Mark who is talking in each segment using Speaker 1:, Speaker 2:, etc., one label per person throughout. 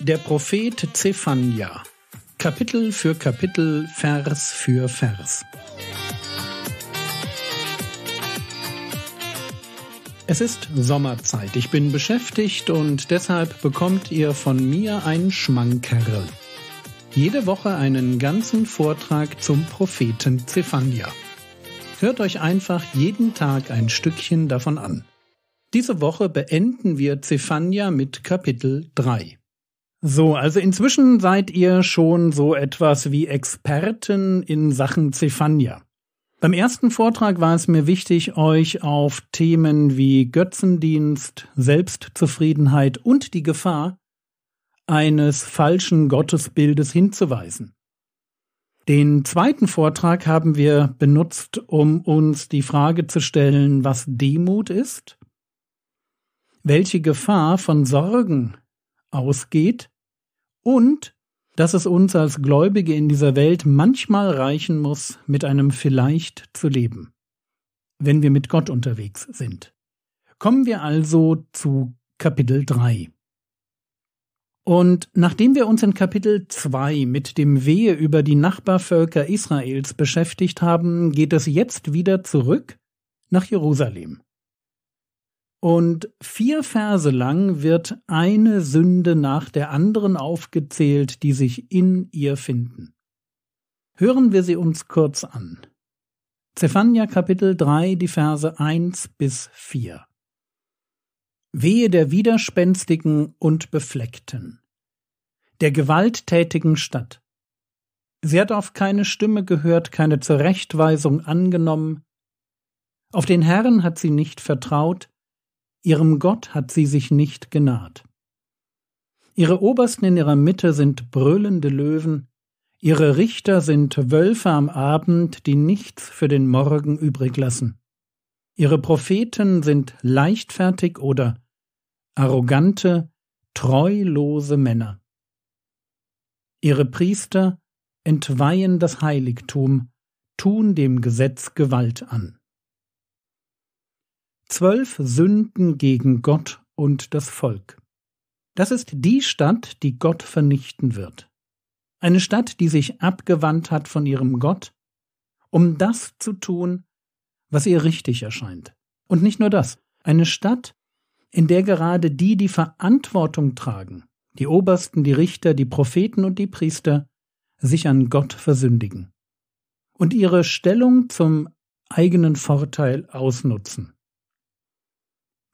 Speaker 1: Der Prophet Zephania. Kapitel für Kapitel, Vers für Vers. Es ist Sommerzeit. Ich bin beschäftigt und deshalb bekommt ihr von mir ein Schmankerl. Jede Woche einen ganzen Vortrag zum Propheten Zephania. Hört euch einfach jeden Tag ein Stückchen davon an. Diese Woche beenden wir Zephania mit Kapitel 3. So, also inzwischen seid ihr schon so etwas wie Experten in Sachen Zephania. Beim ersten Vortrag war es mir wichtig, euch auf Themen wie Götzendienst, Selbstzufriedenheit und die Gefahr eines falschen Gottesbildes hinzuweisen. Den zweiten Vortrag haben wir benutzt, um uns die Frage zu stellen, was Demut ist, welche Gefahr von Sorgen ausgeht und dass es uns als Gläubige in dieser Welt manchmal reichen muss, mit einem vielleicht zu leben, wenn wir mit Gott unterwegs sind. Kommen wir also zu Kapitel 3. Und nachdem wir uns in Kapitel 2 mit dem Wehe über die Nachbarvölker Israels beschäftigt haben, geht es jetzt wieder zurück nach Jerusalem. Und vier Verse lang wird eine Sünde nach der anderen aufgezählt, die sich in ihr finden. Hören wir sie uns kurz an. Zephania Kapitel 3, die Verse 1 bis 4. Wehe der widerspenstigen und befleckten, der gewalttätigen Stadt. Sie hat auf keine Stimme gehört, keine Zurechtweisung angenommen, auf den Herrn hat sie nicht vertraut, Ihrem Gott hat sie sich nicht genaht. Ihre Obersten in ihrer Mitte sind brüllende Löwen, ihre Richter sind Wölfe am Abend, die nichts für den Morgen übrig lassen. Ihre Propheten sind leichtfertig oder arrogante, treulose Männer. Ihre Priester entweihen das Heiligtum, tun dem Gesetz Gewalt an. Zwölf Sünden gegen Gott und das Volk. Das ist die Stadt, die Gott vernichten wird. Eine Stadt, die sich abgewandt hat von ihrem Gott, um das zu tun, was ihr richtig erscheint. Und nicht nur das, eine Stadt, in der gerade die, die Verantwortung tragen, die Obersten, die Richter, die Propheten und die Priester, sich an Gott versündigen und ihre Stellung zum eigenen Vorteil ausnutzen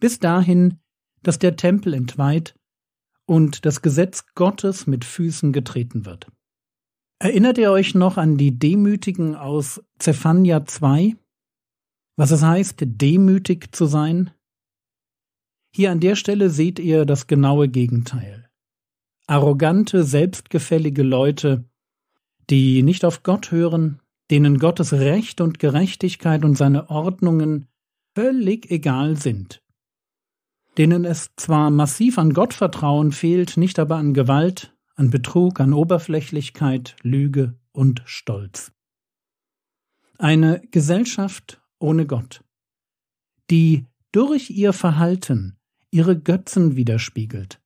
Speaker 1: bis dahin, dass der Tempel entweiht und das Gesetz Gottes mit Füßen getreten wird. Erinnert ihr euch noch an die Demütigen aus Zephania 2? Was es heißt, demütig zu sein? Hier an der Stelle seht ihr das genaue Gegenteil. Arrogante, selbstgefällige Leute, die nicht auf Gott hören, denen Gottes Recht und Gerechtigkeit und seine Ordnungen völlig egal sind denen es zwar massiv an Gottvertrauen fehlt, nicht aber an Gewalt, an Betrug, an Oberflächlichkeit, Lüge und Stolz. Eine Gesellschaft ohne Gott, die durch ihr Verhalten ihre Götzen widerspiegelt,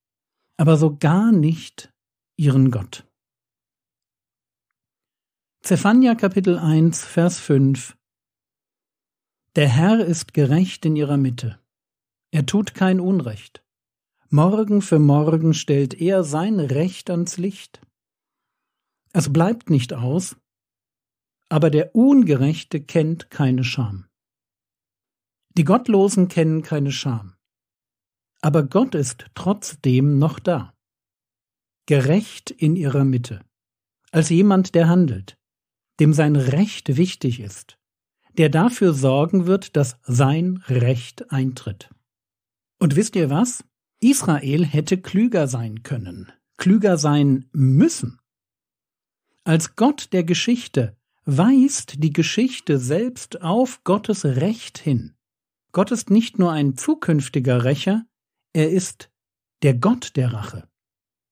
Speaker 1: aber so gar nicht ihren Gott. Zephania Kapitel 1, Vers 5 Der Herr ist gerecht in ihrer Mitte er tut kein Unrecht. Morgen für morgen stellt er sein Recht ans Licht. Es bleibt nicht aus, aber der Ungerechte kennt keine Scham. Die Gottlosen kennen keine Scham. Aber Gott ist trotzdem noch da. Gerecht in ihrer Mitte. Als jemand, der handelt, dem sein Recht wichtig ist, der dafür sorgen wird, dass sein Recht eintritt. Und wisst ihr was? Israel hätte klüger sein können, klüger sein müssen. Als Gott der Geschichte weist die Geschichte selbst auf Gottes Recht hin. Gott ist nicht nur ein zukünftiger Rächer, er ist der Gott der Rache.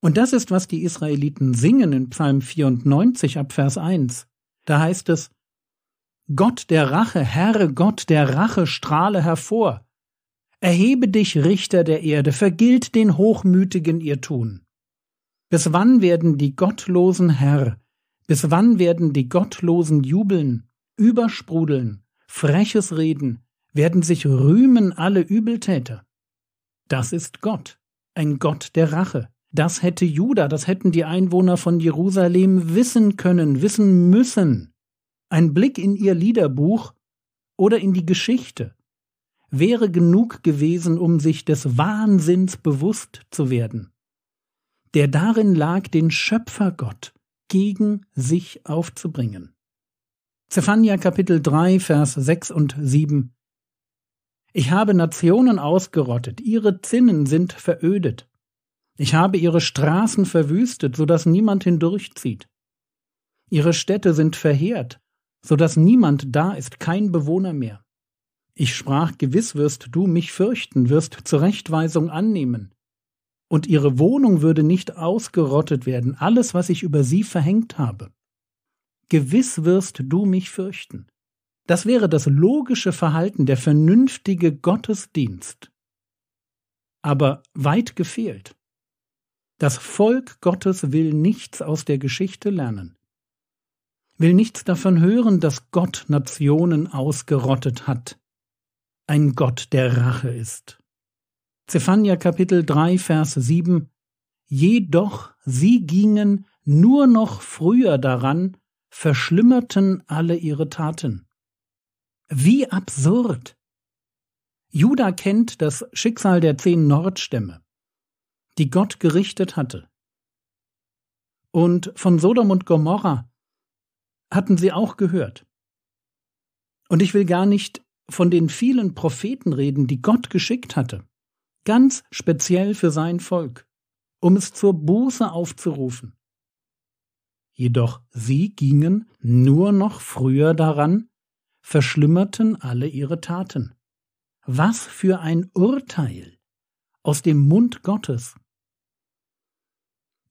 Speaker 1: Und das ist, was die Israeliten singen in Psalm 94 ab Vers 1. Da heißt es, Gott der Rache, Herr Gott der Rache, strahle hervor. Erhebe dich, Richter der Erde, vergilt den Hochmütigen ihr Tun. Bis wann werden die Gottlosen Herr? Bis wann werden die Gottlosen jubeln, übersprudeln, freches Reden, werden sich rühmen alle Übeltäter? Das ist Gott, ein Gott der Rache. Das hätte Juda, das hätten die Einwohner von Jerusalem wissen können, wissen müssen. Ein Blick in ihr Liederbuch oder in die Geschichte wäre genug gewesen, um sich des Wahnsinns bewusst zu werden, der darin lag, den Schöpfergott gegen sich aufzubringen. Zephania Kapitel 3, Vers 6 und 7 Ich habe Nationen ausgerottet, ihre Zinnen sind verödet. Ich habe ihre Straßen verwüstet, so dass niemand hindurchzieht. Ihre Städte sind verheert, so dass niemand da ist, kein Bewohner mehr. Ich sprach, gewiss wirst du mich fürchten, wirst Zurechtweisung annehmen. Und ihre Wohnung würde nicht ausgerottet werden, alles, was ich über sie verhängt habe. Gewiss wirst du mich fürchten. Das wäre das logische Verhalten, der vernünftige Gottesdienst. Aber weit gefehlt. Das Volk Gottes will nichts aus der Geschichte lernen, will nichts davon hören, dass Gott Nationen ausgerottet hat, ein Gott der Rache ist. Zephania Kapitel 3, Vers 7 Jedoch sie gingen nur noch früher daran, verschlimmerten alle ihre Taten. Wie absurd! Judah kennt das Schicksal der zehn Nordstämme, die Gott gerichtet hatte. Und von Sodom und Gomorra hatten sie auch gehört. Und ich will gar nicht von den vielen Propheten reden, die Gott geschickt hatte, ganz speziell für sein Volk, um es zur Buße aufzurufen. Jedoch sie gingen nur noch früher daran, verschlimmerten alle ihre Taten. Was für ein Urteil aus dem Mund Gottes.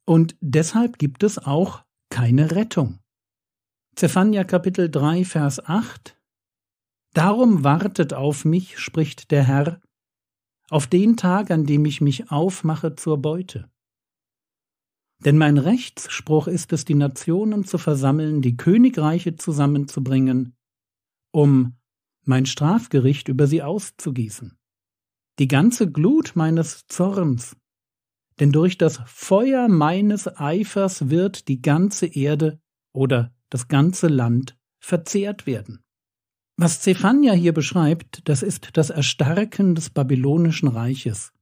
Speaker 1: Und deshalb gibt es auch keine Rettung. Zephania Kapitel 3 Vers 8 Darum wartet auf mich, spricht der Herr, auf den Tag, an dem ich mich aufmache zur Beute. Denn mein Rechtsspruch ist es, die Nationen zu versammeln, die Königreiche zusammenzubringen, um mein Strafgericht über sie auszugießen. Die ganze Glut meines Zorns, denn durch das Feuer meines Eifers wird die ganze Erde oder das ganze Land verzehrt werden. Was Zephania hier beschreibt, das ist das Erstarken des babylonischen Reiches,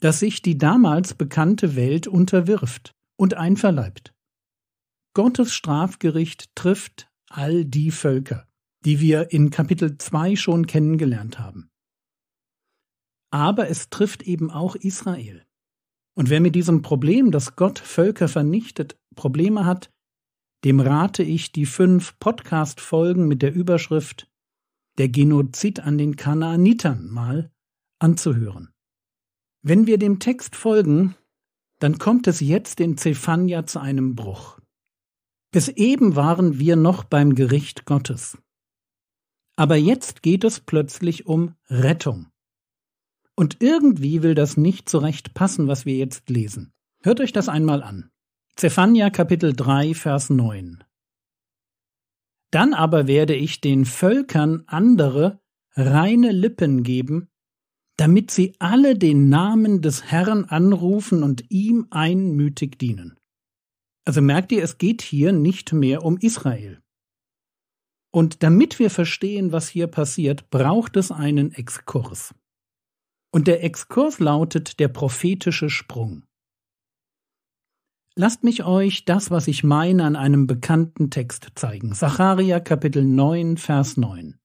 Speaker 1: das sich die damals bekannte Welt unterwirft und einverleibt. Gottes Strafgericht trifft all die Völker, die wir in Kapitel 2 schon kennengelernt haben. Aber es trifft eben auch Israel. Und wer mit diesem Problem, dass Gott Völker vernichtet, Probleme hat, dem rate ich die fünf Podcast-Folgen mit der Überschrift Der Genozid an den Kanaanitern mal anzuhören. Wenn wir dem Text folgen, dann kommt es jetzt in Zephania zu einem Bruch. Bis eben waren wir noch beim Gericht Gottes. Aber jetzt geht es plötzlich um Rettung. Und irgendwie will das nicht zurecht passen, was wir jetzt lesen. Hört euch das einmal an. Zephania Kapitel 3, Vers 9 Dann aber werde ich den Völkern andere reine Lippen geben, damit sie alle den Namen des Herrn anrufen und ihm einmütig dienen. Also merkt ihr, es geht hier nicht mehr um Israel. Und damit wir verstehen, was hier passiert, braucht es einen Exkurs. Und der Exkurs lautet der prophetische Sprung. Lasst mich euch das, was ich meine, an einem bekannten Text zeigen. Sacharia Kapitel 9, Vers 9.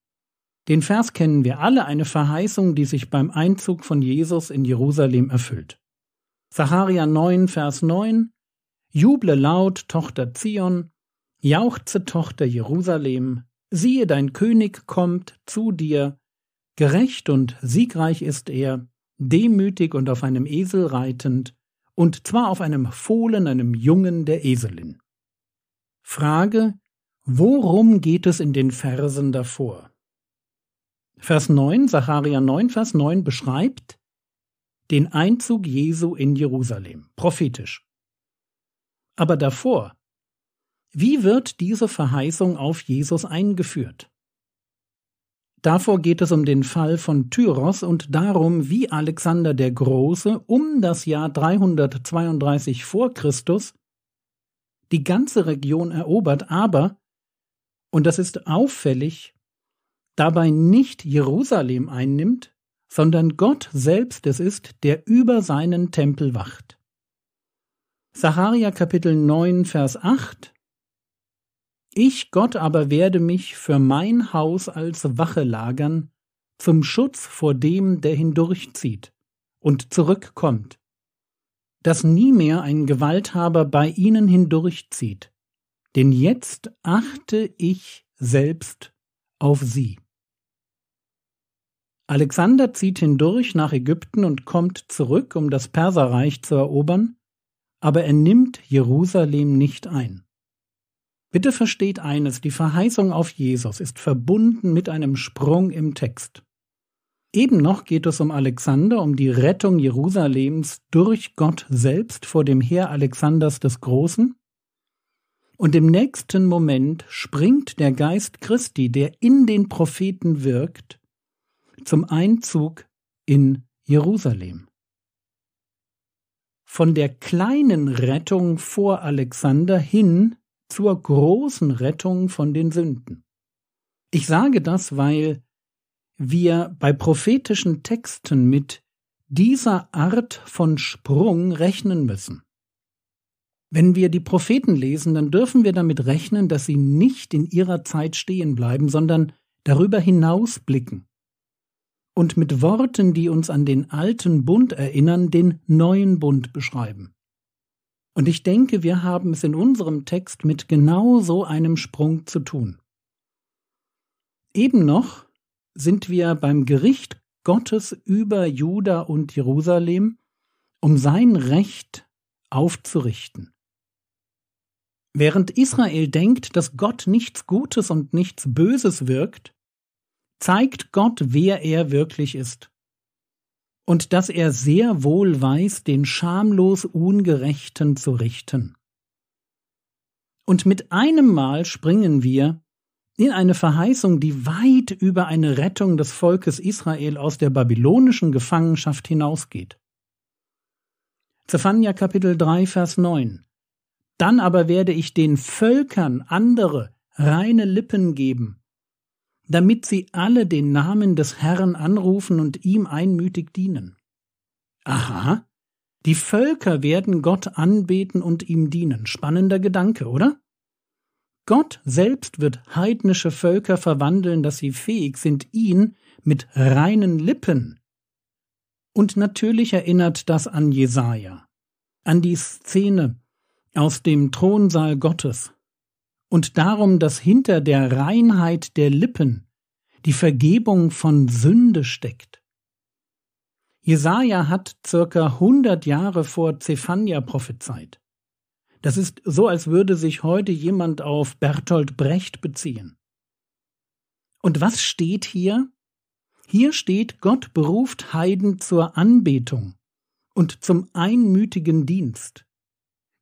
Speaker 1: Den Vers kennen wir alle, eine Verheißung, die sich beim Einzug von Jesus in Jerusalem erfüllt. Sacharia 9, Vers 9. Juble laut, Tochter Zion, jauchze, Tochter Jerusalem, siehe, dein König kommt zu dir, gerecht und siegreich ist er, demütig und auf einem Esel reitend, und zwar auf einem Fohlen, einem Jungen der Eselin. Frage, worum geht es in den Versen davor? Vers 9, Sacharia 9, Vers 9 beschreibt den Einzug Jesu in Jerusalem, prophetisch. Aber davor, wie wird diese Verheißung auf Jesus eingeführt? Davor geht es um den Fall von Tyros und darum, wie Alexander der Große um das Jahr 332 vor Christus die ganze Region erobert, aber, und das ist auffällig, dabei nicht Jerusalem einnimmt, sondern Gott selbst es ist, der über seinen Tempel wacht. Sacharia Kapitel 9 Vers 8 ich, Gott, aber werde mich für mein Haus als Wache lagern, zum Schutz vor dem, der hindurchzieht und zurückkommt, dass nie mehr ein Gewalthaber bei ihnen hindurchzieht, denn jetzt achte ich selbst auf sie. Alexander zieht hindurch nach Ägypten und kommt zurück, um das Perserreich zu erobern, aber er nimmt Jerusalem nicht ein. Bitte versteht eines, die Verheißung auf Jesus ist verbunden mit einem Sprung im Text. Eben noch geht es um Alexander, um die Rettung Jerusalems durch Gott selbst vor dem Heer Alexanders des Großen. Und im nächsten Moment springt der Geist Christi, der in den Propheten wirkt, zum Einzug in Jerusalem. Von der kleinen Rettung vor Alexander hin zur großen Rettung von den Sünden. Ich sage das, weil wir bei prophetischen Texten mit dieser Art von Sprung rechnen müssen. Wenn wir die Propheten lesen, dann dürfen wir damit rechnen, dass sie nicht in ihrer Zeit stehen bleiben, sondern darüber hinaus blicken und mit Worten, die uns an den alten Bund erinnern, den neuen Bund beschreiben. Und ich denke, wir haben es in unserem Text mit genau so einem Sprung zu tun. Eben noch sind wir beim Gericht Gottes über Juda und Jerusalem, um sein Recht aufzurichten. Während Israel denkt, dass Gott nichts Gutes und nichts Böses wirkt, zeigt Gott, wer er wirklich ist und dass er sehr wohl weiß, den schamlos Ungerechten zu richten. Und mit einem Mal springen wir in eine Verheißung, die weit über eine Rettung des Volkes Israel aus der babylonischen Gefangenschaft hinausgeht. Zephania Kapitel 3, Vers 9. Dann aber werde ich den Völkern andere reine Lippen geben, damit sie alle den Namen des Herrn anrufen und ihm einmütig dienen. Aha, die Völker werden Gott anbeten und ihm dienen. Spannender Gedanke, oder? Gott selbst wird heidnische Völker verwandeln, dass sie fähig sind, ihn mit reinen Lippen. Und natürlich erinnert das an Jesaja, an die Szene aus dem Thronsaal Gottes, und darum, dass hinter der Reinheit der Lippen die Vergebung von Sünde steckt. Jesaja hat circa 100 Jahre vor Zephania prophezeit. Das ist so, als würde sich heute jemand auf Bertolt Brecht beziehen. Und was steht hier? Hier steht, Gott beruft Heiden zur Anbetung und zum einmütigen Dienst.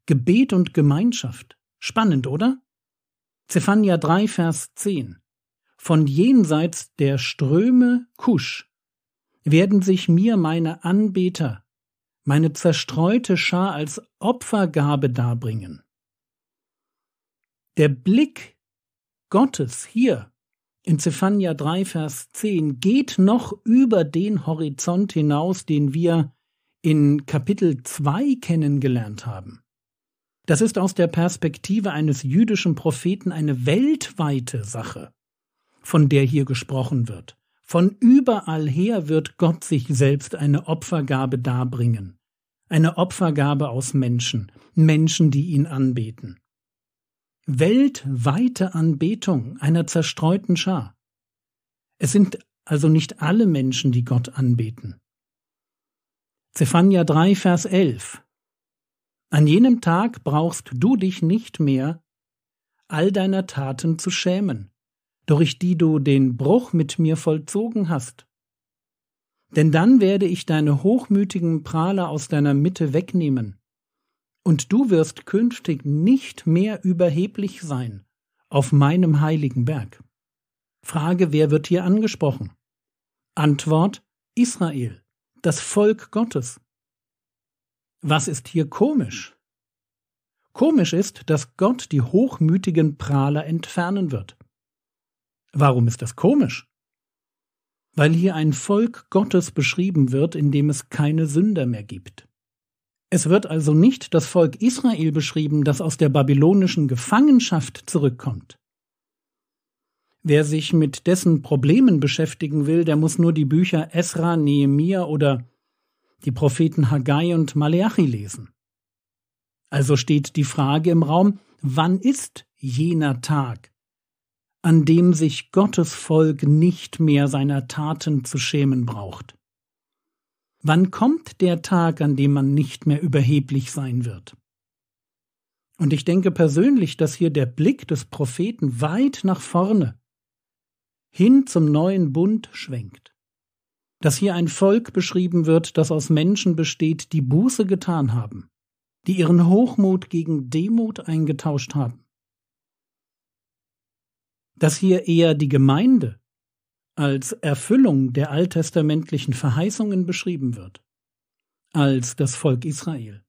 Speaker 1: Gebet und Gemeinschaft. Spannend, oder? Zephania 3, Vers 10. Von jenseits der Ströme Kusch werden sich mir meine Anbeter, meine zerstreute Schar als Opfergabe darbringen. Der Blick Gottes hier in Zephania 3, Vers 10 geht noch über den Horizont hinaus, den wir in Kapitel 2 kennengelernt haben. Das ist aus der Perspektive eines jüdischen Propheten eine weltweite Sache, von der hier gesprochen wird. Von überall her wird Gott sich selbst eine Opfergabe darbringen, eine Opfergabe aus Menschen, Menschen, die ihn anbeten. Weltweite Anbetung einer zerstreuten Schar. Es sind also nicht alle Menschen, die Gott anbeten. Zephania 3, Vers 11 an jenem Tag brauchst du dich nicht mehr all deiner Taten zu schämen, durch die du den Bruch mit mir vollzogen hast. Denn dann werde ich deine hochmütigen Prahler aus deiner Mitte wegnehmen, und du wirst künftig nicht mehr überheblich sein auf meinem heiligen Berg. Frage, wer wird hier angesprochen? Antwort Israel, das Volk Gottes. Was ist hier komisch? Komisch ist, dass Gott die hochmütigen Prahler entfernen wird. Warum ist das komisch? Weil hier ein Volk Gottes beschrieben wird, in dem es keine Sünder mehr gibt. Es wird also nicht das Volk Israel beschrieben, das aus der babylonischen Gefangenschaft zurückkommt. Wer sich mit dessen Problemen beschäftigen will, der muss nur die Bücher Esra, Nehemia oder die Propheten Haggai und Maleachi lesen. Also steht die Frage im Raum, wann ist jener Tag, an dem sich Gottes Volk nicht mehr seiner Taten zu schämen braucht? Wann kommt der Tag, an dem man nicht mehr überheblich sein wird? Und ich denke persönlich, dass hier der Blick des Propheten weit nach vorne hin zum neuen Bund schwenkt dass hier ein Volk beschrieben wird, das aus Menschen besteht, die Buße getan haben, die ihren Hochmut gegen Demut eingetauscht haben, dass hier eher die Gemeinde als Erfüllung der alttestamentlichen Verheißungen beschrieben wird, als das Volk Israel,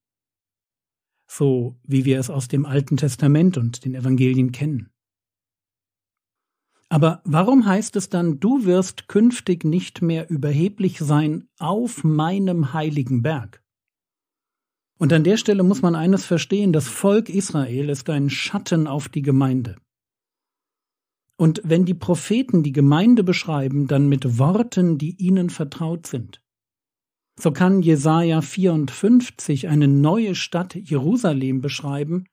Speaker 1: so wie wir es aus dem Alten Testament und den Evangelien kennen. Aber warum heißt es dann, du wirst künftig nicht mehr überheblich sein auf meinem heiligen Berg? Und an der Stelle muss man eines verstehen, das Volk Israel ist ein Schatten auf die Gemeinde. Und wenn die Propheten die Gemeinde beschreiben, dann mit Worten, die ihnen vertraut sind. So kann Jesaja 54 eine neue Stadt Jerusalem beschreiben,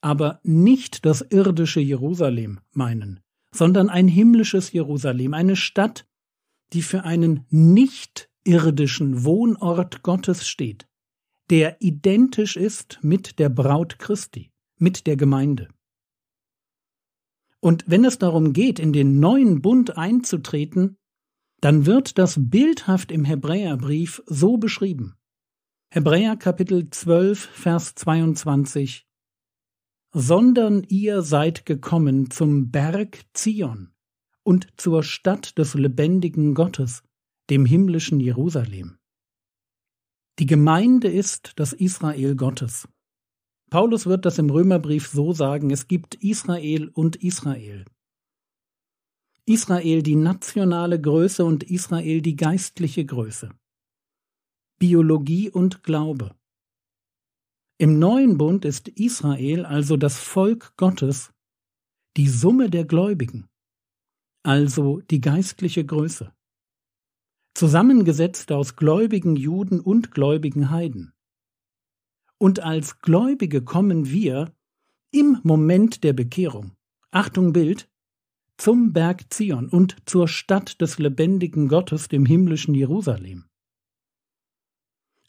Speaker 1: aber nicht das irdische Jerusalem meinen sondern ein himmlisches Jerusalem, eine Stadt, die für einen nicht irdischen Wohnort Gottes steht, der identisch ist mit der Braut Christi, mit der Gemeinde. Und wenn es darum geht, in den neuen Bund einzutreten, dann wird das bildhaft im Hebräerbrief so beschrieben. Hebräer Kapitel 12, Vers 22 sondern ihr seid gekommen zum Berg Zion und zur Stadt des lebendigen Gottes, dem himmlischen Jerusalem. Die Gemeinde ist das Israel Gottes. Paulus wird das im Römerbrief so sagen, es gibt Israel und Israel. Israel die nationale Größe und Israel die geistliche Größe. Biologie und Glaube. Im neuen Bund ist Israel also das Volk Gottes, die Summe der Gläubigen, also die geistliche Größe, zusammengesetzt aus gläubigen Juden und gläubigen Heiden. Und als Gläubige kommen wir im Moment der Bekehrung, Achtung Bild, zum Berg Zion und zur Stadt des lebendigen Gottes, dem himmlischen Jerusalem.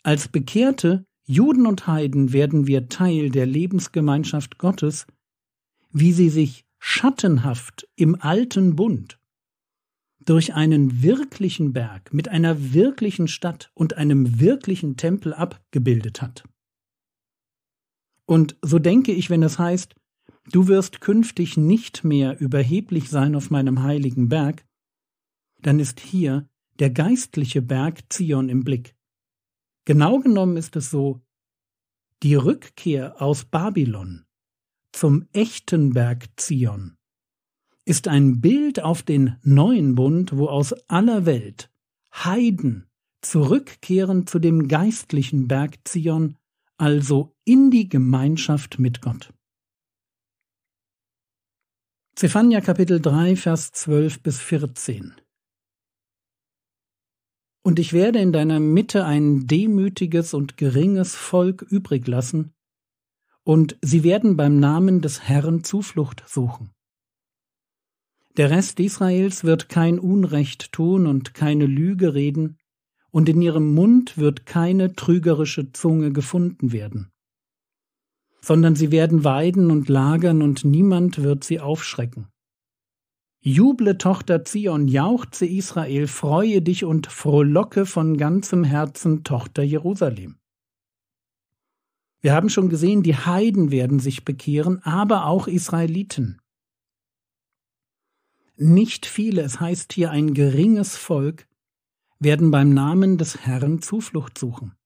Speaker 1: Als Bekehrte Juden und Heiden werden wir Teil der Lebensgemeinschaft Gottes, wie sie sich schattenhaft im alten Bund durch einen wirklichen Berg mit einer wirklichen Stadt und einem wirklichen Tempel abgebildet hat. Und so denke ich, wenn es heißt, du wirst künftig nicht mehr überheblich sein auf meinem heiligen Berg, dann ist hier der geistliche Berg Zion im Blick. Genau genommen ist es so, die Rückkehr aus Babylon zum echten Berg Zion ist ein Bild auf den neuen Bund, wo aus aller Welt Heiden zurückkehren zu dem geistlichen Berg Zion, also in die Gemeinschaft mit Gott. Zephania Kapitel 3 Vers 12 bis 14 und ich werde in deiner Mitte ein demütiges und geringes Volk übrig lassen, und sie werden beim Namen des Herrn Zuflucht suchen. Der Rest Israels wird kein Unrecht tun und keine Lüge reden, und in ihrem Mund wird keine trügerische Zunge gefunden werden, sondern sie werden weiden und lagern, und niemand wird sie aufschrecken. Juble, Tochter Zion, jauchze Israel, freue dich und frohlocke von ganzem Herzen, Tochter Jerusalem. Wir haben schon gesehen, die Heiden werden sich bekehren, aber auch Israeliten. Nicht viele, es heißt hier ein geringes Volk, werden beim Namen des Herrn Zuflucht suchen.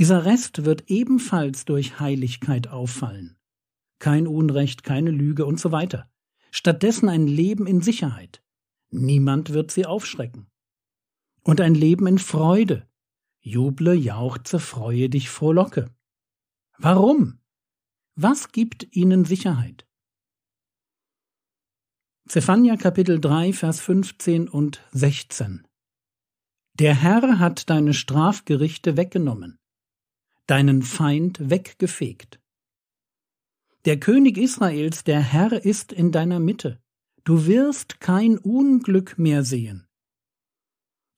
Speaker 1: Dieser Rest wird ebenfalls durch Heiligkeit auffallen. Kein Unrecht, keine Lüge und so weiter stattdessen ein Leben in Sicherheit. Niemand wird sie aufschrecken. Und ein Leben in Freude. Juble, jauchze, freue dich, frohlocke. Warum? Was gibt ihnen Sicherheit? Zephania Kapitel 3, Vers 15 und 16. Der Herr hat deine Strafgerichte weggenommen, deinen Feind weggefegt. Der König Israels, der Herr ist in deiner Mitte. Du wirst kein Unglück mehr sehen.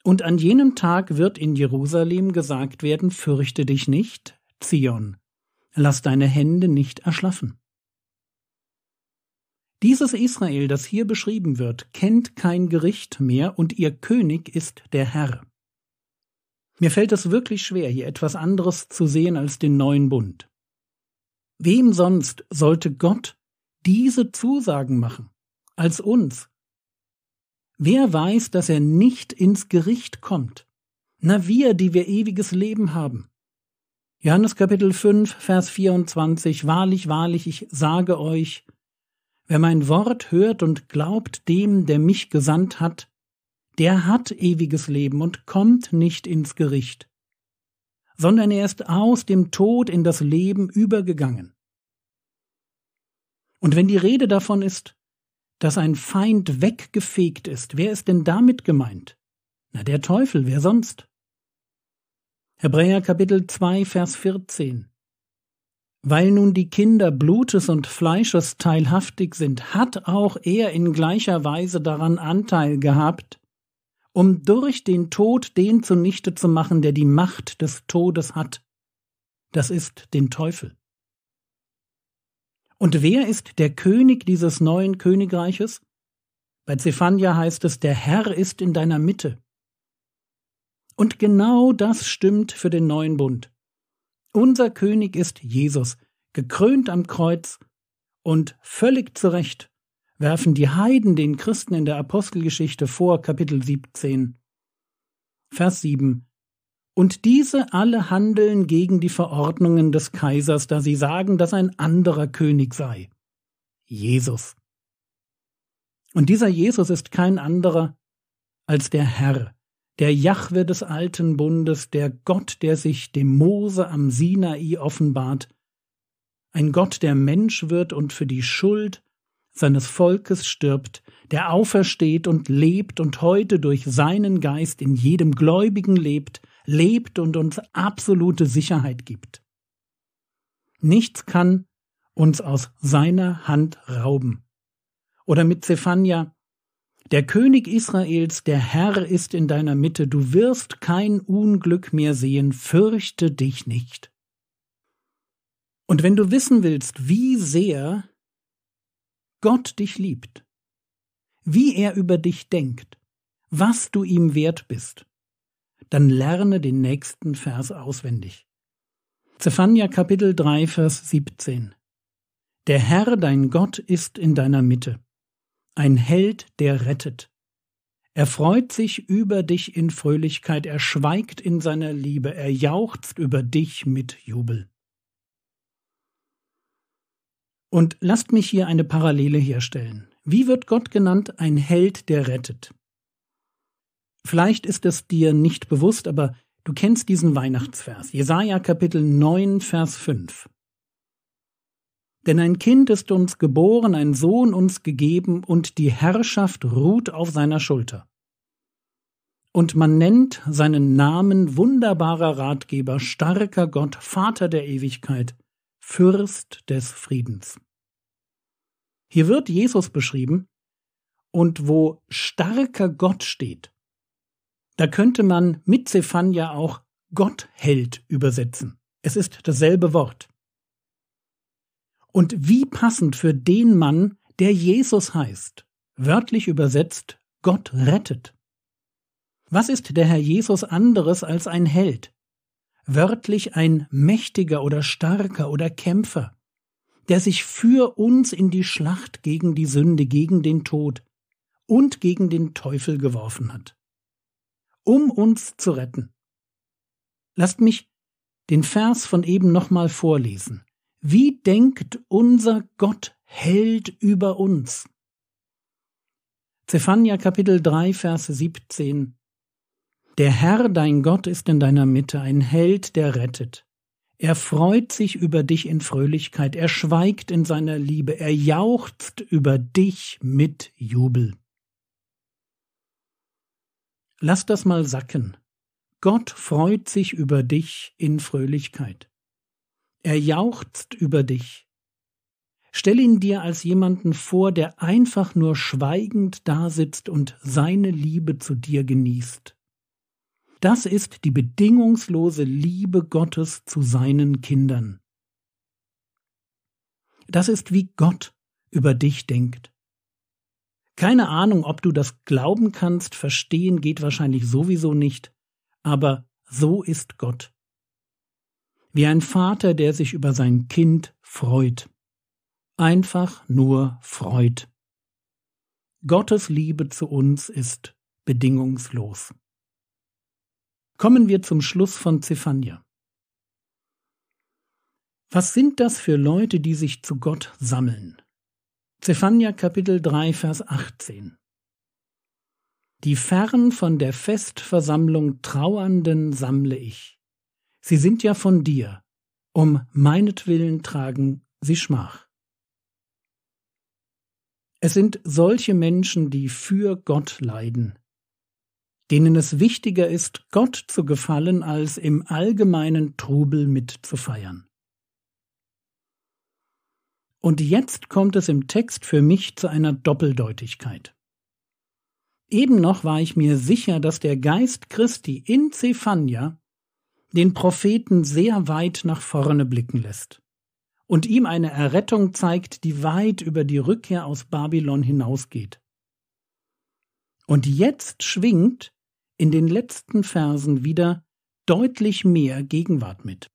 Speaker 1: Und an jenem Tag wird in Jerusalem gesagt werden, fürchte dich nicht, Zion, lass deine Hände nicht erschlaffen. Dieses Israel, das hier beschrieben wird, kennt kein Gericht mehr und ihr König ist der Herr. Mir fällt es wirklich schwer, hier etwas anderes zu sehen als den neuen Bund. Wem sonst sollte Gott diese Zusagen machen als uns? Wer weiß, dass er nicht ins Gericht kommt? Na wir, die wir ewiges Leben haben. Johannes Kapitel 5, Vers 24 Wahrlich, wahrlich, ich sage euch, wer mein Wort hört und glaubt dem, der mich gesandt hat, der hat ewiges Leben und kommt nicht ins Gericht, sondern er ist aus dem Tod in das Leben übergegangen. Und wenn die Rede davon ist, dass ein Feind weggefegt ist, wer ist denn damit gemeint? Na der Teufel, wer sonst? Hebräer Kapitel 2, Vers 14 Weil nun die Kinder Blutes und Fleisches teilhaftig sind, hat auch er in gleicher Weise daran Anteil gehabt, um durch den Tod den zunichte zu machen, der die Macht des Todes hat. Das ist den Teufel. Und wer ist der König dieses neuen Königreiches? Bei Zephania heißt es, der Herr ist in deiner Mitte. Und genau das stimmt für den neuen Bund. Unser König ist Jesus, gekrönt am Kreuz und völlig zurecht. Recht werfen die Heiden den Christen in der Apostelgeschichte vor, Kapitel 17. Vers 7. Und diese alle handeln gegen die Verordnungen des Kaisers, da sie sagen, dass ein anderer König sei. Jesus. Und dieser Jesus ist kein anderer als der Herr, der Jahwe des alten Bundes, der Gott, der sich dem Mose am Sinai offenbart, ein Gott, der Mensch wird und für die Schuld seines Volkes stirbt, der aufersteht und lebt und heute durch seinen Geist in jedem Gläubigen lebt, lebt und uns absolute Sicherheit gibt. Nichts kann uns aus seiner Hand rauben. Oder mit Zephania, der König Israels, der Herr ist in deiner Mitte, du wirst kein Unglück mehr sehen, fürchte dich nicht. Und wenn du wissen willst, wie sehr Gott dich liebt, wie er über dich denkt, was du ihm wert bist, dann lerne den nächsten Vers auswendig. Zephania Kapitel 3, Vers 17. Der Herr, dein Gott, ist in deiner Mitte, ein Held, der rettet. Er freut sich über dich in Fröhlichkeit, er schweigt in seiner Liebe, er jauchzt über dich mit Jubel. Und lasst mich hier eine Parallele herstellen. Wie wird Gott genannt ein Held, der rettet? Vielleicht ist es dir nicht bewusst, aber du kennst diesen Weihnachtsvers, Jesaja Kapitel 9, Vers 5. Denn ein Kind ist uns geboren, ein Sohn uns gegeben, und die Herrschaft ruht auf seiner Schulter. Und man nennt seinen Namen wunderbarer Ratgeber, starker Gott, Vater der Ewigkeit, Fürst des Friedens. Hier wird Jesus beschrieben, und wo starker Gott steht, da könnte man mit Zephania auch Gottheld übersetzen. Es ist dasselbe Wort. Und wie passend für den Mann, der Jesus heißt, wörtlich übersetzt Gott rettet. Was ist der Herr Jesus anderes als ein Held? wörtlich ein mächtiger oder starker oder Kämpfer, der sich für uns in die Schlacht gegen die Sünde, gegen den Tod und gegen den Teufel geworfen hat, um uns zu retten. Lasst mich den Vers von eben nochmal vorlesen. Wie denkt unser Gott Held über uns? Zephania Kapitel 3, Verse 17 der Herr, dein Gott, ist in deiner Mitte, ein Held, der rettet. Er freut sich über dich in Fröhlichkeit, er schweigt in seiner Liebe, er jauchzt über dich mit Jubel. Lass das mal sacken. Gott freut sich über dich in Fröhlichkeit. Er jauchzt über dich. Stell ihn dir als jemanden vor, der einfach nur schweigend dasitzt und seine Liebe zu dir genießt. Das ist die bedingungslose Liebe Gottes zu seinen Kindern. Das ist, wie Gott über dich denkt. Keine Ahnung, ob du das glauben kannst, verstehen geht wahrscheinlich sowieso nicht, aber so ist Gott. Wie ein Vater, der sich über sein Kind freut. Einfach nur freut. Gottes Liebe zu uns ist bedingungslos. Kommen wir zum Schluss von Zephania. Was sind das für Leute, die sich zu Gott sammeln? Zephania Kapitel 3 Vers 18. Die fern von der Festversammlung Trauernden sammle ich. Sie sind ja von dir. Um meinetwillen tragen sie Schmach. Es sind solche Menschen, die für Gott leiden, denen es wichtiger ist, Gott zu gefallen, als im allgemeinen Trubel mitzufeiern. Und jetzt kommt es im Text für mich zu einer Doppeldeutigkeit. Eben noch war ich mir sicher, dass der Geist Christi in Zephania den Propheten sehr weit nach vorne blicken lässt und ihm eine Errettung zeigt, die weit über die Rückkehr aus Babylon hinausgeht. Und jetzt schwingt in den letzten Versen wieder deutlich mehr Gegenwart mit.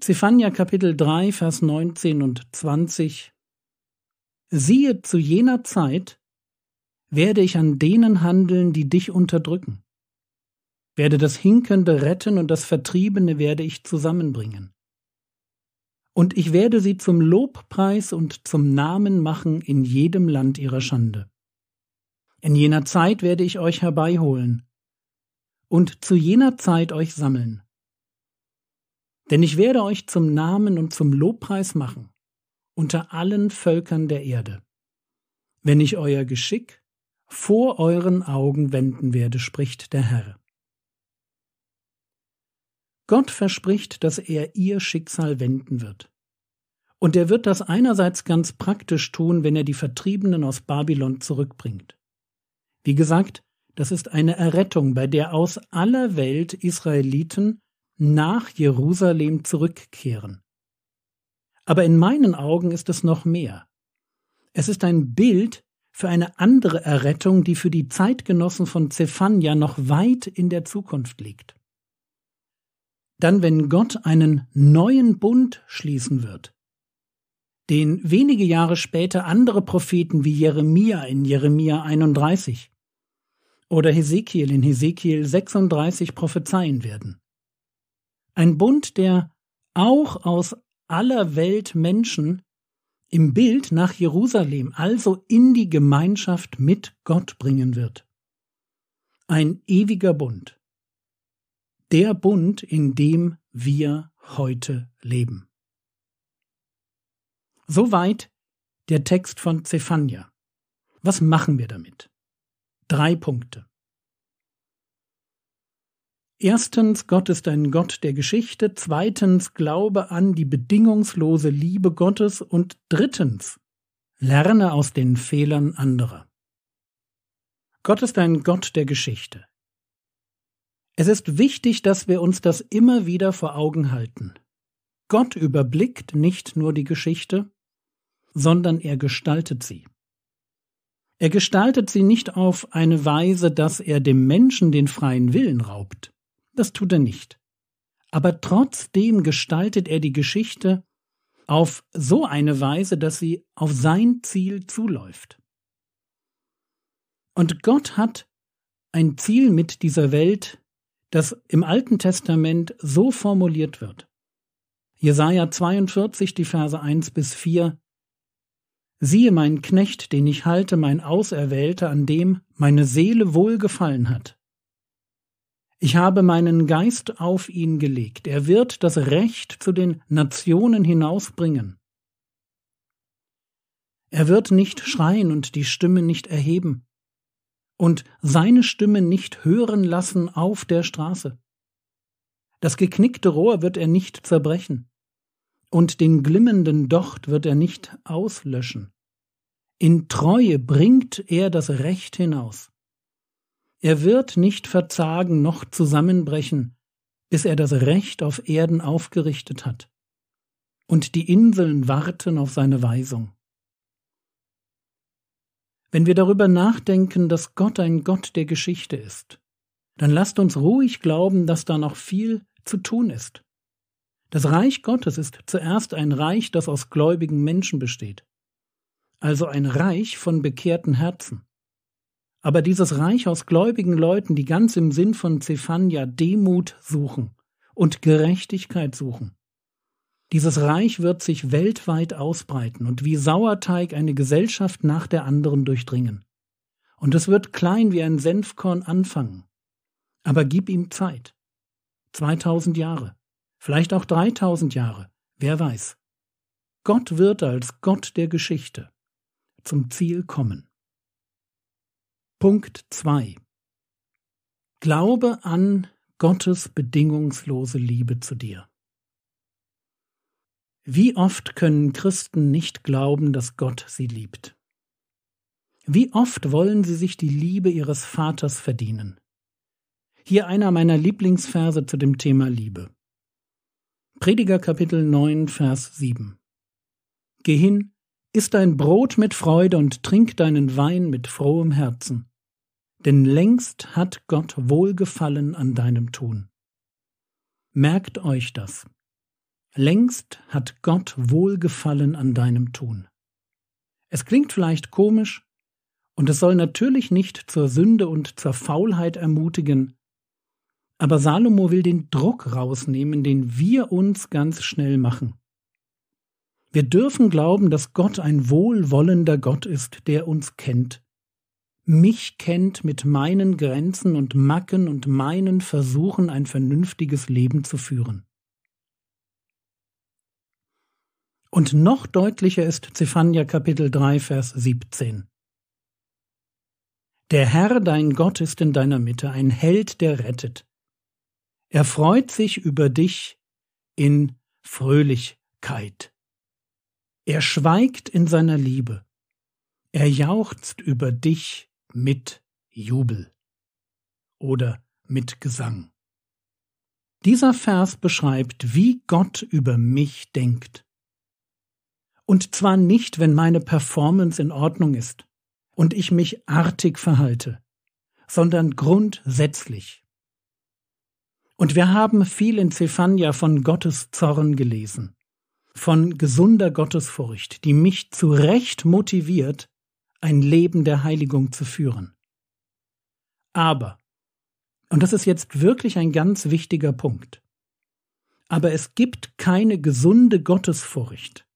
Speaker 1: Zephania Kapitel 3, Vers 19 und 20 Siehe, zu jener Zeit werde ich an denen handeln, die dich unterdrücken, werde das Hinkende retten und das Vertriebene werde ich zusammenbringen. Und ich werde sie zum Lobpreis und zum Namen machen in jedem Land ihrer Schande. In jener Zeit werde ich euch herbeiholen und zu jener Zeit euch sammeln. Denn ich werde euch zum Namen und zum Lobpreis machen unter allen Völkern der Erde, wenn ich euer Geschick vor euren Augen wenden werde, spricht der Herr. Gott verspricht, dass er ihr Schicksal wenden wird. Und er wird das einerseits ganz praktisch tun, wenn er die Vertriebenen aus Babylon zurückbringt. Wie gesagt, das ist eine Errettung, bei der aus aller Welt Israeliten nach Jerusalem zurückkehren. Aber in meinen Augen ist es noch mehr. Es ist ein Bild für eine andere Errettung, die für die Zeitgenossen von Zephania noch weit in der Zukunft liegt. Dann, wenn Gott einen neuen Bund schließen wird, den wenige Jahre später andere Propheten wie Jeremia in Jeremia 31 oder Hesekiel in Hesekiel 36 prophezeien werden. Ein Bund, der auch aus aller Welt Menschen im Bild nach Jerusalem, also in die Gemeinschaft mit Gott bringen wird. Ein ewiger Bund. Der Bund, in dem wir heute leben. Soweit der Text von Zephania. Was machen wir damit? Drei Punkte. Erstens, Gott ist ein Gott der Geschichte. Zweitens, Glaube an die bedingungslose Liebe Gottes. Und drittens, lerne aus den Fehlern anderer. Gott ist ein Gott der Geschichte. Es ist wichtig, dass wir uns das immer wieder vor Augen halten. Gott überblickt nicht nur die Geschichte, sondern er gestaltet sie. Er gestaltet sie nicht auf eine Weise, dass er dem Menschen den freien Willen raubt. Das tut er nicht. Aber trotzdem gestaltet er die Geschichte auf so eine Weise, dass sie auf sein Ziel zuläuft. Und Gott hat ein Ziel mit dieser Welt, das im Alten Testament so formuliert wird. Jesaja 42, die Verse 1 bis 4 Siehe meinen Knecht, den ich halte, mein Auserwählter, an dem meine Seele wohlgefallen hat. Ich habe meinen Geist auf ihn gelegt, er wird das Recht zu den Nationen hinausbringen. Er wird nicht schreien und die Stimme nicht erheben, und seine Stimme nicht hören lassen auf der Straße. Das geknickte Rohr wird er nicht zerbrechen, und den glimmenden Docht wird er nicht auslöschen. In Treue bringt er das Recht hinaus. Er wird nicht verzagen noch zusammenbrechen, bis er das Recht auf Erden aufgerichtet hat. Und die Inseln warten auf seine Weisung. Wenn wir darüber nachdenken, dass Gott ein Gott der Geschichte ist, dann lasst uns ruhig glauben, dass da noch viel zu tun ist. Das Reich Gottes ist zuerst ein Reich, das aus gläubigen Menschen besteht, also ein Reich von bekehrten Herzen. Aber dieses Reich aus gläubigen Leuten, die ganz im Sinn von Zephania Demut suchen und Gerechtigkeit suchen. Dieses Reich wird sich weltweit ausbreiten und wie Sauerteig eine Gesellschaft nach der anderen durchdringen. Und es wird klein wie ein Senfkorn anfangen. Aber gib ihm Zeit. 2000 Jahre vielleicht auch 3000 Jahre, wer weiß. Gott wird als Gott der Geschichte zum Ziel kommen. Punkt 2. Glaube an Gottes bedingungslose Liebe zu dir. Wie oft können Christen nicht glauben, dass Gott sie liebt? Wie oft wollen sie sich die Liebe ihres Vaters verdienen? Hier einer meiner Lieblingsverse zu dem Thema Liebe. Prediger Kapitel 9, Vers 7. Geh hin, iss dein Brot mit Freude und trink deinen Wein mit frohem Herzen. Denn längst hat Gott Wohlgefallen an deinem Tun. Merkt euch das. Längst hat Gott Wohlgefallen an deinem Tun. Es klingt vielleicht komisch, und es soll natürlich nicht zur Sünde und zur Faulheit ermutigen, aber Salomo will den Druck rausnehmen, den wir uns ganz schnell machen. Wir dürfen glauben, dass Gott ein wohlwollender Gott ist, der uns kennt. Mich kennt mit meinen Grenzen und Macken und meinen Versuchen, ein vernünftiges Leben zu führen. Und noch deutlicher ist Zephania Kapitel 3, Vers 17. Der Herr, dein Gott, ist in deiner Mitte, ein Held, der rettet. Er freut sich über dich in Fröhlichkeit. Er schweigt in seiner Liebe. Er jauchzt über dich mit Jubel oder mit Gesang. Dieser Vers beschreibt, wie Gott über mich denkt. Und zwar nicht, wenn meine Performance in Ordnung ist und ich mich artig verhalte, sondern grundsätzlich. Und wir haben viel in Zephania von Gottes Zorn gelesen, von gesunder Gottesfurcht, die mich zu Recht motiviert, ein Leben der Heiligung zu führen. Aber, und das ist jetzt wirklich ein ganz wichtiger Punkt, aber es gibt keine gesunde Gottesfurcht,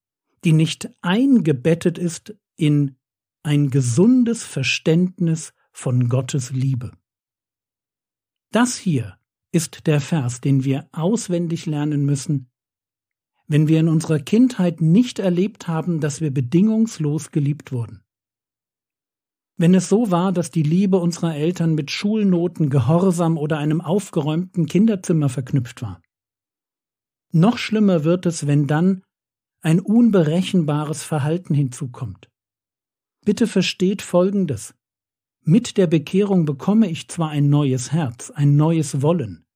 Speaker 1: die nicht eingebettet ist in ein gesundes Verständnis von Gottes Liebe. Das hier ist der Vers, den wir auswendig lernen müssen, wenn wir in unserer Kindheit nicht erlebt haben, dass wir bedingungslos geliebt wurden. Wenn es so war, dass die Liebe unserer Eltern mit Schulnoten, Gehorsam oder einem aufgeräumten Kinderzimmer verknüpft war. Noch schlimmer wird es, wenn dann ein unberechenbares Verhalten hinzukommt. Bitte versteht Folgendes. Mit der Bekehrung bekomme ich zwar ein neues Herz, ein neues Wollen,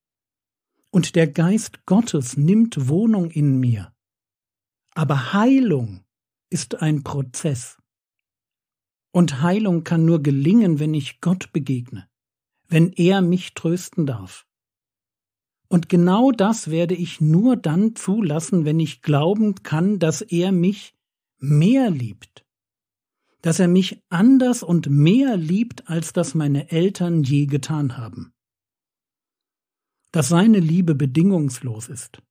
Speaker 1: und der Geist Gottes nimmt Wohnung in mir, aber Heilung ist ein Prozess. Und Heilung kann nur gelingen, wenn ich Gott begegne, wenn er mich trösten darf. Und genau das werde ich nur dann zulassen, wenn ich glauben kann, dass er mich mehr liebt dass er mich anders und mehr liebt, als das meine Eltern je getan haben. Dass seine Liebe bedingungslos ist.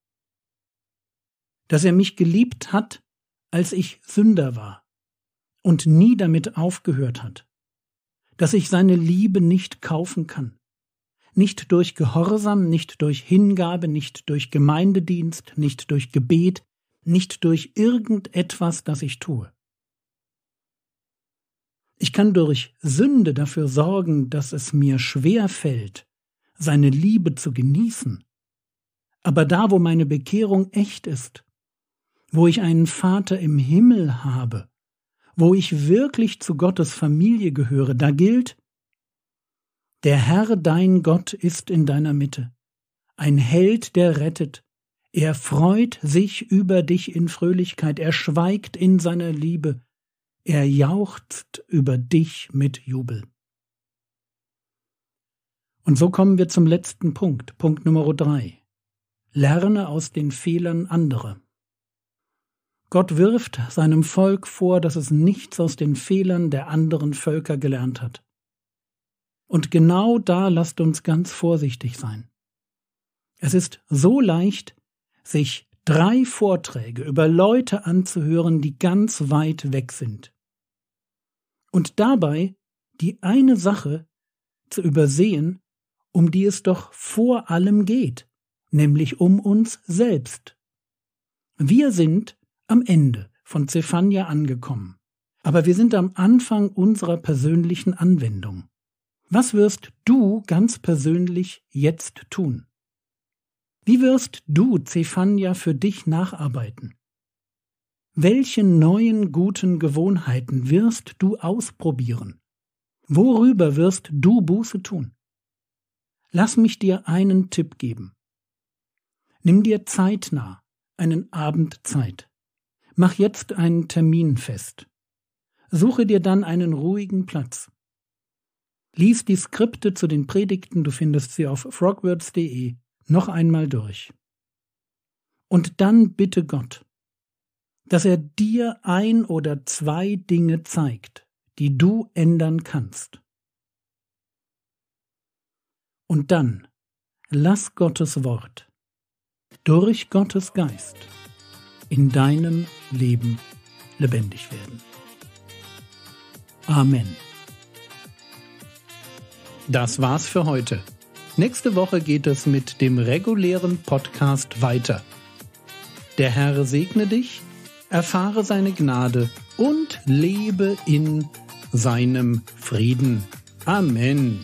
Speaker 1: Dass er mich geliebt hat, als ich Sünder war und nie damit aufgehört hat. Dass ich seine Liebe nicht kaufen kann. Nicht durch Gehorsam, nicht durch Hingabe, nicht durch Gemeindedienst, nicht durch Gebet, nicht durch irgendetwas, das ich tue. Ich kann durch Sünde dafür sorgen, dass es mir schwer fällt, seine Liebe zu genießen. Aber da, wo meine Bekehrung echt ist, wo ich einen Vater im Himmel habe, wo ich wirklich zu Gottes Familie gehöre, da gilt, der Herr dein Gott ist in deiner Mitte, ein Held, der rettet, er freut sich über dich in Fröhlichkeit, er schweigt in seiner Liebe, er jauchzt über dich mit Jubel. Und so kommen wir zum letzten Punkt, Punkt Nummer drei. Lerne aus den Fehlern anderer. Gott wirft seinem Volk vor, dass es nichts aus den Fehlern der anderen Völker gelernt hat. Und genau da lasst uns ganz vorsichtig sein. Es ist so leicht, sich drei Vorträge über Leute anzuhören, die ganz weit weg sind. Und dabei die eine Sache zu übersehen, um die es doch vor allem geht, nämlich um uns selbst. Wir sind am Ende von Zephania angekommen, aber wir sind am Anfang unserer persönlichen Anwendung. Was wirst du ganz persönlich jetzt tun? Wie wirst du, Zephania, für dich nacharbeiten? Welche neuen guten Gewohnheiten wirst du ausprobieren? Worüber wirst du Buße tun? Lass mich dir einen Tipp geben. Nimm dir zeitnah einen Abend Zeit. Mach jetzt einen Termin fest. Suche dir dann einen ruhigen Platz. Lies die Skripte zu den Predigten, du findest sie auf frogwords.de noch einmal durch. Und dann bitte Gott, dass er dir ein oder zwei Dinge zeigt, die du ändern kannst. Und dann lass Gottes Wort durch Gottes Geist in deinem Leben lebendig werden. Amen. Das war's für heute. Nächste Woche geht es mit dem regulären Podcast weiter. Der Herr segne dich, erfahre seine Gnade und lebe in seinem Frieden. Amen.